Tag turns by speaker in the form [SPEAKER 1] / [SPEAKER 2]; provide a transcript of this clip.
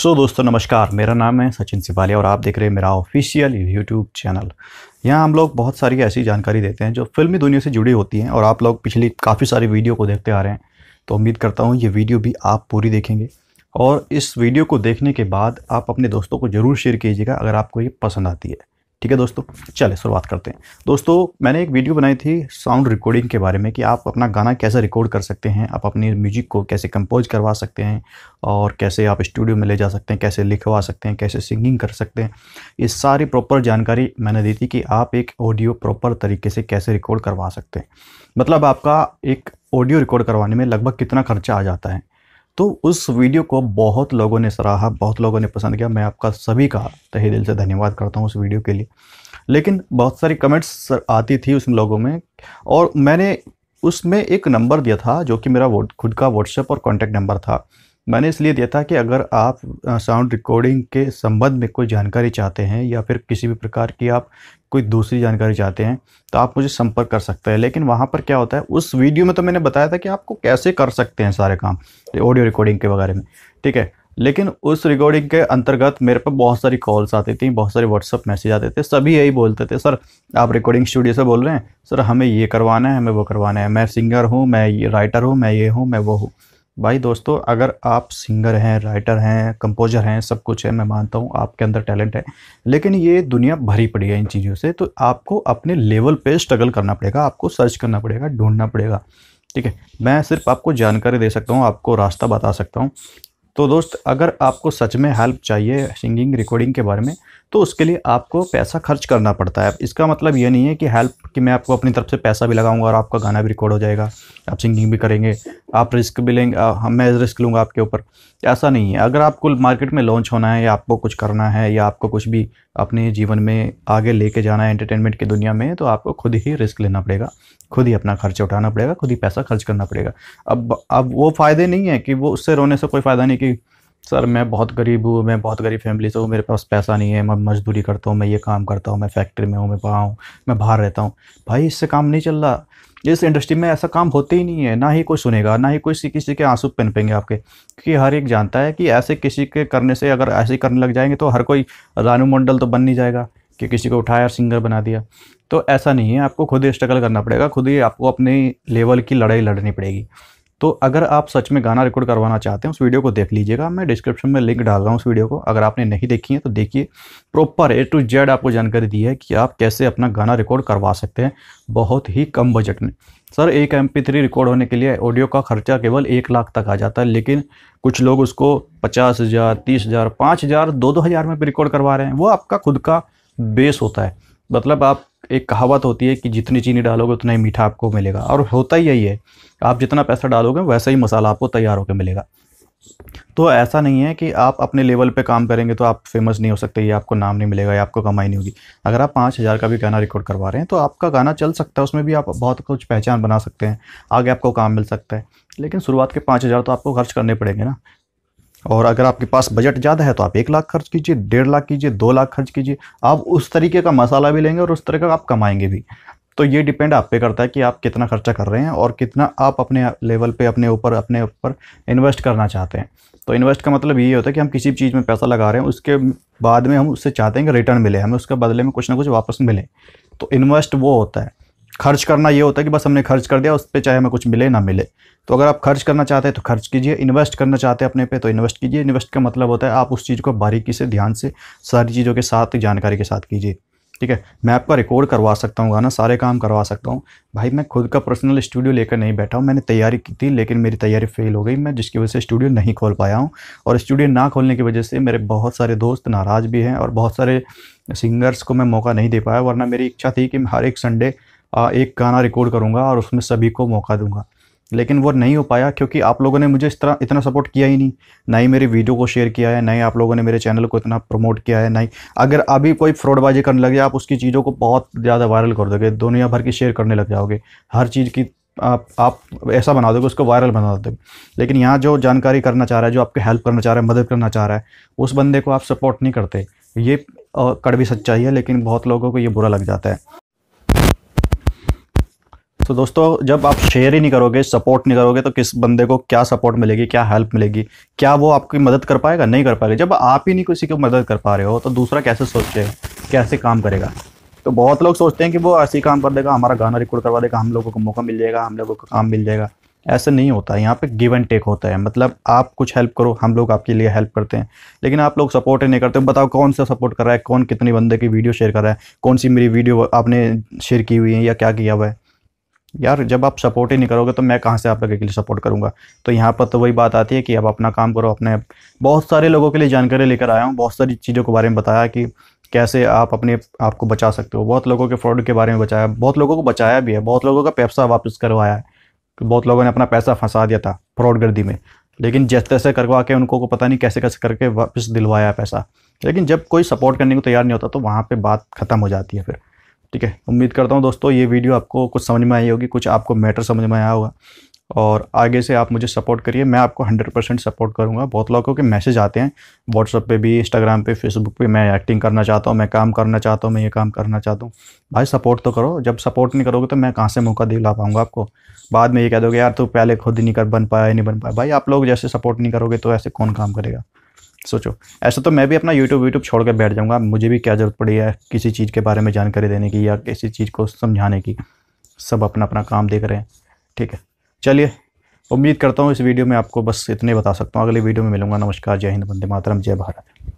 [SPEAKER 1] सो so, दोस्तों नमस्कार मेरा नाम है सचिन सिपालिया और आप देख रहे हैं मेरा ऑफिशियल यूट्यूब चैनल यहाँ हम लोग बहुत सारी ऐसी जानकारी देते हैं जो फिल्मी दुनिया से जुड़ी होती हैं और आप लोग पिछली काफ़ी सारी वीडियो को देखते आ रहे हैं तो उम्मीद करता हूँ ये वीडियो भी आप पूरी देखेंगे और इस वीडियो को देखने के बाद आप अपने दोस्तों को ज़रूर शेयर कीजिएगा अगर आपको ये पसंद आती है ठीक है दोस्तों चले शुरुआत करते हैं दोस्तों मैंने एक वीडियो बनाई थी साउंड रिकॉर्डिंग के बारे में कि आप अपना गाना कैसे रिकॉर्ड कर सकते हैं आप अपने म्यूजिक को कैसे कंपोज करवा सकते हैं और कैसे आप स्टूडियो में ले जा सकते हैं कैसे लिखवा सकते हैं कैसे सिंगिंग कर सकते हैं ये सारी प्रॉपर जानकारी मैंने दी थी कि आप एक ऑडियो प्रॉपर तरीके से कैसे रिकॉर्ड करवा सकते हैं मतलब आपका एक ऑडियो रिकॉर्ड करवाने में लगभग कितना खर्चा आ जाता है तो उस वीडियो को बहुत लोगों ने सराहा बहुत लोगों ने पसंद किया मैं आपका सभी का तहे दिल से धन्यवाद करता हूँ उस वीडियो के लिए लेकिन बहुत सारी कमेंट्स आती थी उस लोगों में और मैंने उसमें एक नंबर दिया था जो कि मेरा खुद का व्हाट्सएप और कॉन्टैक्ट नंबर था मैंने इसलिए दिया था कि अगर आप साउंड रिकॉर्डिंग के संबंध में कोई जानकारी चाहते हैं या फिर किसी भी प्रकार की आप कोई दूसरी जानकारी चाहते हैं तो आप मुझे संपर्क कर सकते हैं लेकिन वहाँ पर क्या होता है उस वीडियो में तो मैंने बताया था कि आपको कैसे कर सकते हैं सारे काम ऑडियो रिकॉर्डिंग के बारे में ठीक है लेकिन उस रिकॉर्डिंग के अंतर्गत मेरे पर बहुत सारी कॉल्स आती थी बहुत सारे व्हाट्सअप मैसेज आते थे सभी यही बोलते थे सर आप रिकॉर्डिंग स्टूडियो से बोल रहे हैं सर हमें ये करवाना है हमें वो करवाना है मैं सिंगर हूँ मैं ये राइटर हूँ मैं ये हूँ मैं वो हूँ भाई दोस्तों अगर आप सिंगर हैं राइटर हैं कंपोजर हैं सब कुछ है मैं मानता हूँ आपके अंदर टैलेंट है लेकिन ये दुनिया भरी पड़ी है इन चीज़ों से तो आपको अपने लेवल पे स्ट्रगल करना पड़ेगा आपको सर्च करना पड़ेगा ढूंढना पड़ेगा ठीक है मैं सिर्फ आपको जानकारी दे सकता हूँ आपको रास्ता बता सकता हूँ तो दोस्त अगर आपको सच में हेल्प चाहिए सिंगिंग रिकॉर्डिंग के बारे में तो उसके लिए आपको पैसा खर्च करना पड़ता है इसका मतलब ये नहीं है कि हेल्प कि मैं आपको अपनी तरफ से पैसा भी लगाऊंगा और आपका गाना भी रिकॉर्ड हो जाएगा आप सिंगिंग भी करेंगे आप रिस्क भी लेंगे हम मैं रिस्क लूँगा आपके ऊपर ऐसा नहीं है अगर आपको मार्केट में लॉन्च होना है या आपको कुछ करना है या आपको कुछ भी अपने जीवन में आगे लेके जाना है एंटरटेनमेंट की दुनिया में तो आपको खुद ही रिस्क लेना पड़ेगा खुद ही अपना खर्च उठाना पड़ेगा खुद ही पैसा खर्च करना पड़ेगा अब अब वो फ़ायदे नहीं है कि वो उससे रोने से कोई फ़ायदा नहीं कि सर मैं बहुत गरीब हूँ मैं बहुत गरीब फैमिली से हूँ मेरे पास पैसा नहीं है मैं मजदूरी करता हूँ मैं ये काम करता हूँ मैं फैक्ट्री में हूँ मैं पढ़ा हूँ मैं बाहर रहता हूँ भाई इससे काम नहीं चल रहा इस इंडस्ट्री में ऐसा काम होते ही नहीं है ना ही कोई सुनेगा ना ही कोई किसी के आंसू पेंगे आपके क्योंकि हर एक जानता है कि ऐसे किसी के करने से अगर ऐसे करने लग जाएंगे तो हर कोई रानू मंडल तो बन नहीं जाएगा कि किसी को उठाया और सिंगर बना दिया तो ऐसा नहीं है आपको खुद ही स्ट्रगल करना पड़ेगा खुद ही आपको अपने लेवल की लड़ाई लड़नी पड़ेगी तो अगर आप सच में गाना रिकॉर्ड करवाना चाहते हैं उस वीडियो को देख लीजिएगा मैं डिस्क्रिप्शन में लिंक डाल रहा हूँ उस वीडियो को अगर आपने नहीं देखी है तो देखिए प्रॉपर ए टू जेड आपको जानकारी दी है कि आप कैसे अपना गाना रिकॉर्ड करवा सकते हैं बहुत ही कम बजट में सर एक एम रिकॉर्ड होने के लिए ऑडियो का खर्चा केवल एक लाख तक आ जाता है लेकिन कुछ लोग उसको पचास हज़ार तीस हज़ार पाँच हज़ार दो दो हज़ार में भी रिकॉर्ड करवा रहे हैं वो आपका खुद का बेस होता है मतलब आप एक कहावत होती है कि जितनी चीनी डालोगे उतना ही मीठा आपको मिलेगा और होता ही यही है आप जितना पैसा डालोगे वैसा ही मसाला आपको तैयार होकर मिलेगा तो ऐसा नहीं है कि आप अपने लेवल पे काम करेंगे तो आप फेमस नहीं हो सकते या आपको नाम नहीं मिलेगा या आपको कमाई नहीं होगी अगर आप पाँच हज़ार का भी गाना रिकॉर्ड करवा रहे हैं तो आपका गाना चल सकता है उसमें भी आप बहुत कुछ पहचान बना सकते हैं आगे आपको काम मिल सकता है लेकिन शुरुआत के पाँच हज़ार तो आपको खर्च करने पड़ेंगे ना और अगर आपके पास बजट ज़्यादा है तो आप एक लाख खर्च कीजिए डेढ़ लाख कीजिए दो लाख खर्च कीजिए आप उस तरीके का मसाला भी लेंगे और उस तरीके का आप कमाएंगे भी तो ये डिपेंड आप पे करता है कि आप कितना खर्चा कर रहे हैं और कितना आप अपने लेवल पे अपने ऊपर अपने ऊपर इन्वेस्ट करना चाहते हैं तो इन्वेस्ट का मतलब ये होता है कि हम किसी चीज़ में पैसा लगा रहे हैं उसके बाद में हम उससे चाहते हैं कि रिटर्न मिले हमें उसके बदले में कुछ ना कुछ वापस मिले तो इन्वेस्ट वो होता है खर्च करना ये होता है कि बस हमने खर्च कर दिया उस पर चाहे हमें कुछ मिले ना मिले तो अगर आप खर्च करना चाहते हैं तो खर्च कीजिए इन्वेस्ट करना चाहते हैं अपने पे तो इन्वेस्ट कीजिए इन्वेस्ट का मतलब होता है आप उस चीज़ को बारीकी से ध्यान से सारी चीज़ों के साथ जानकारी के साथ कीजिए ठीक है मैं आपका रिकॉर्ड करवा सकता हूँ गाना सारे काम करवा सकता हूँ भाई मैं खुद का पर्सनल स्टूडियो लेकर नहीं बैठा हूँ मैंने तैयारी की थी लेकिन मेरी तैयारी फेल हो गई मैं जिसकी वजह से स्टूडियो नहीं खोल पाया हूँ और स्टूडियो ना खोलने की वजह से मेरे बहुत सारे दोस्त नाराज़ भी हैं और बहुत सारे सिंगर्स को मैं मौका नहीं दे पाया वरना मेरी इच्छा थी कि मैं हर एक संडे एक गाना रिकॉर्ड करूँगा और उसमें सभी को मौका दूंगा लेकिन वो नहीं हो पाया क्योंकि आप लोगों ने मुझे इस तरह इतना सपोर्ट किया ही नहीं ना ही मेरी वीडियो को शेयर किया है ना ही आप लोगों ने मेरे चैनल को इतना प्रमोट किया है ना ही अगर अभी कोई फ्रॉडबाजी करने लगे आप उसकी चीज़ों को बहुत ज़्यादा वायरल कर दोगे दुनिया भर की शेयर करने लग जाओगे हर चीज़ की आप आप ऐसा बना दोगे उसको वायरल बना दोगे लेकिन यहाँ जो जानकारी करना चाह रहा है जो आपकी हेल्प करना चाह रहा है मदद करना चाह रहा है उस बंदे को आप सपोर्ट नहीं करते ये कड़वी सच्चाई है लेकिन बहुत लोगों को ये बुरा लग जाता है तो दोस्तों जब आप शेयर ही नहीं करोगे सपोर्ट नहीं करोगे तो किस बंदे को क्या सपोर्ट मिलेगी क्या हेल्प मिलेगी क्या वो आपकी मदद कर पाएगा नहीं कर पाएगा जब आप ही नहीं किसी को मदद कर पा रहे हो तो दूसरा कैसे सोचे कैसे काम करेगा तो बहुत लोग सोचते हैं कि वो ऐसे ही काम कर देगा हमारा गाना रिकॉर्ड करवा देगा हम लोगों को मौका मिल जाएगा हम लोगों को काम मिल जाएगा ऐसा नहीं होता है यहाँ पे गिव एंड टेक होता है मतलब आप कुछ हेल्प करो हम लोग आपके लिए हेल्प करते हैं लेकिन आप लोग सपोर्ट ही नहीं करते बताओ कौन सा सपोर्ट कर रहा है कौन कितने बंदे की वीडियो शेयर कर रहा है कौन सी मेरी वीडियो आपने शेयर की हुई है या क्या किया हुआ है यार जब आप सपोर्ट ही नहीं करोगे तो मैं कहाँ से आप लोगों के लिए सपोर्ट करूँगा तो यहाँ पर तो वही बात आती है कि अब अपना काम करो अपने बहुत सारे लोगों के लिए जानकारी लेकर आया हूँ बहुत सारी चीज़ों के बारे में बताया कि कैसे आप अपने आप को बचा सकते हो बहुत लोगों के फ्रॉड के बारे में बचाया बहुत लोगों को बचाया भी है बहुत लोगों का पैसा वापस करवाया है बहुत लोगों ने अपना पैसा फंसा दिया था फ्रॉडगर्दी में लेकिन जैसे तैसे करवा के उनको को पता नहीं कैसे कैसे करके वापस दिलवाया पैसा लेकिन जब कोई सपोर्ट करने को तैयार नहीं होता तो वहाँ पर बात ख़त्म हो जाती है फिर ठीक है उम्मीद करता हूँ दोस्तों ये वीडियो आपको कुछ समझ में आई होगी कुछ आपको मैटर समझ में आया होगा और आगे से आप मुझे सपोर्ट करिए मैं आपको 100 परसेंट सपोर्ट करूँगा बहुत लोगों के मैसेज आते हैं व्हाट्सअप पे भी इंस्टाग्राम पे फेसबुक पे मैं एक्टिंग करना चाहता हूँ मैं काम करना चाहता हूँ मैं ये काम करना चाहता हूँ भाई सपोर्ट तो करो जब सपोर्ट नहीं करोगे तो मैं कहाँ से मौका दिला पाऊँगा आपको बाद में ये कह दोगे यार तू पहले खुद नहीं कर बन पाया नहीं बन पाया भाई आप लोग जैसे सपोर्ट नहीं करोगे तो ऐसे कौन काम करेगा सोचो ऐसा तो मैं भी अपना यूट्यूब यूट्यूब छोड़ कर बैठ जाऊँगा मुझे भी क्या ज़रूरत पड़ी है किसी चीज़ के बारे में जानकारी देने की या किसी चीज़ को समझाने की सब अपना अपना काम देख रहे हैं ठीक है चलिए उम्मीद करता हूँ इस वीडियो में आपको बस इतने बता सकता हूँ अगले वीडियो में मिलूंगा नमस्कार जय हिंद वंदे मातरम जय भारत